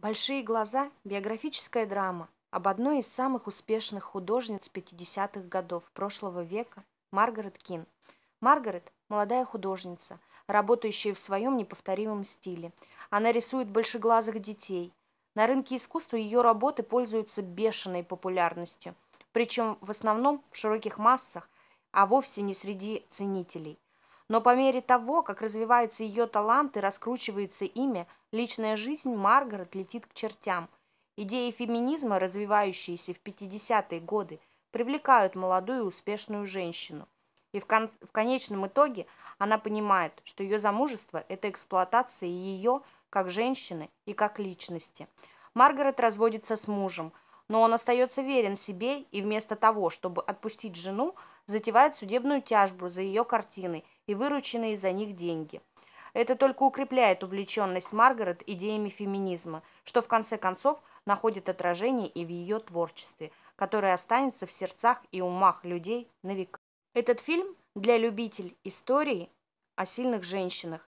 Большие глаза – биографическая драма об одной из самых успешных художниц 50-х годов прошлого века Маргарет Кин. Маргарет – молодая художница, работающая в своем неповторимом стиле. Она рисует большеглазых детей. На рынке искусства ее работы пользуются бешеной популярностью, причем в основном в широких массах, а вовсе не среди ценителей – но по мере того, как развивается ее талант и раскручивается имя, личная жизнь Маргарет летит к чертям. Идеи феминизма, развивающиеся в 50-е годы, привлекают молодую успешную женщину. И в, кон в конечном итоге она понимает, что ее замужество – это эксплуатация ее как женщины и как личности. Маргарет разводится с мужем, но он остается верен себе и вместо того, чтобы отпустить жену, затевает судебную тяжбу за ее картины и вырученные за них деньги. Это только укрепляет увлеченность Маргарет идеями феминизма, что в конце концов находит отражение и в ее творчестве, которое останется в сердцах и умах людей на века. Этот фильм для любителей истории о сильных женщинах